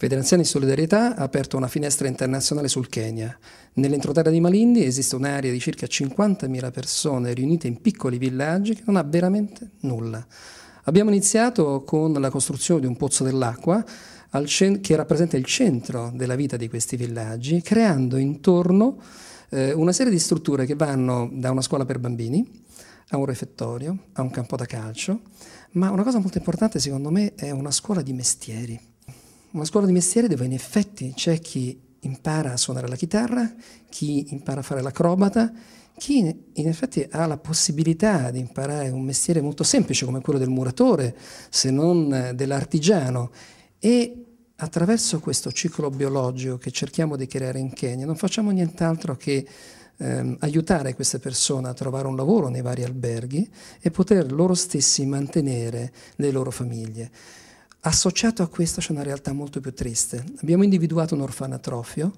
Federanziani Solidarietà ha aperto una finestra internazionale sul Kenya. Nell'entroterra di Malindi esiste un'area di circa 50.000 persone riunite in piccoli villaggi che non ha veramente nulla. Abbiamo iniziato con la costruzione di un pozzo dell'acqua che rappresenta il centro della vita di questi villaggi, creando intorno eh, una serie di strutture che vanno da una scuola per bambini a un refettorio, a un campo da calcio, ma una cosa molto importante secondo me è una scuola di mestieri una scuola di mestiere dove in effetti c'è chi impara a suonare la chitarra, chi impara a fare l'acrobata, chi in effetti ha la possibilità di imparare un mestiere molto semplice come quello del muratore, se non eh, dell'artigiano. E attraverso questo ciclo biologico che cerchiamo di creare in Kenya non facciamo nient'altro che ehm, aiutare queste persone a trovare un lavoro nei vari alberghi e poter loro stessi mantenere le loro famiglie. Associato a questo c'è una realtà molto più triste. Abbiamo individuato un orfanatrofio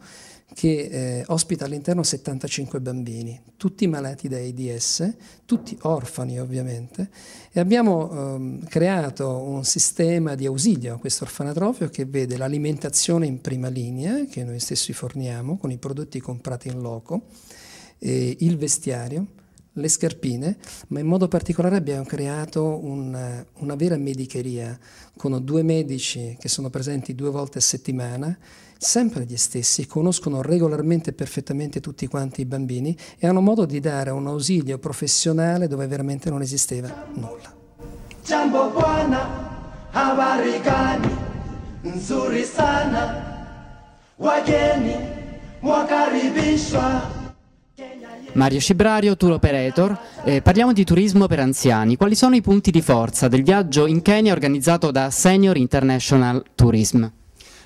che eh, ospita all'interno 75 bambini, tutti malati da AIDS, tutti orfani ovviamente, e abbiamo ehm, creato un sistema di ausilio a questo orfanatrofio che vede l'alimentazione in prima linea, che noi stessi forniamo con i prodotti comprati in loco, eh, il vestiario, le scarpine, ma in modo particolare abbiamo creato un, eh, una vera medicheria con due medici che sono presenti due volte a settimana, sempre gli stessi, conoscono regolarmente e perfettamente tutti quanti i bambini e hanno modo di dare un ausilio professionale dove veramente non esisteva nulla. Jambo buona, habari gani, nzuri sana, wageni, mwakaribishwa. Mario Scibrario, tour operator. Eh, parliamo di turismo per anziani. Quali sono i punti di forza del viaggio in Kenya organizzato da Senior International Tourism?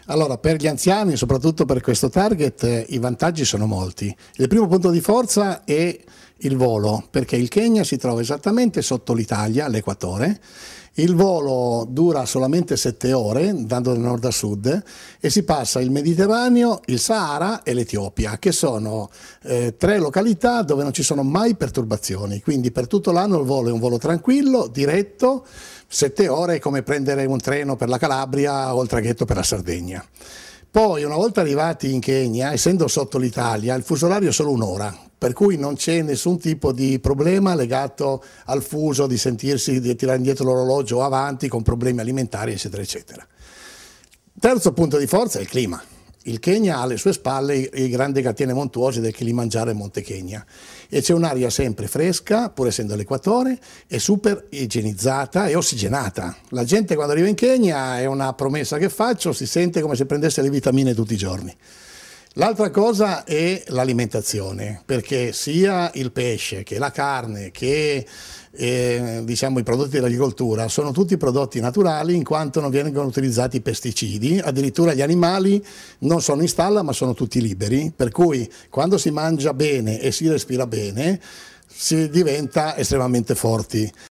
Allora, per gli anziani, soprattutto per questo target, eh, i vantaggi sono molti. Il primo punto di forza è il volo, perché il Kenya si trova esattamente sotto l'Italia, l'equatore, il volo dura solamente 7 ore, andando da nord a sud, e si passa il Mediterraneo, il Sahara e l'Etiopia, che sono eh, tre località dove non ci sono mai perturbazioni. Quindi per tutto l'anno il volo è un volo tranquillo, diretto, 7 ore è come prendere un treno per la Calabria o il traghetto per la Sardegna. Poi, una volta arrivati in Kenya, essendo sotto l'Italia, il fuso orario è solo un'ora, per cui non c'è nessun tipo di problema legato al fuso di sentirsi di tirare indietro l'orologio avanti con problemi alimentari, eccetera, eccetera. Terzo punto di forza è il clima. Il Kenya ha alle sue spalle i grandi catene montuosi del Kilimanjaro e Monte Kenya e c'è un'aria sempre fresca, pur essendo l'equatore, e super igienizzata e ossigenata. La gente quando arriva in Kenya è una promessa che faccio, si sente come se prendesse le vitamine tutti i giorni. L'altra cosa è l'alimentazione, perché sia il pesce che la carne che eh, diciamo, i prodotti dell'agricoltura sono tutti prodotti naturali in quanto non vengono utilizzati pesticidi, addirittura gli animali non sono in stalla ma sono tutti liberi, per cui quando si mangia bene e si respira bene si diventa estremamente forti.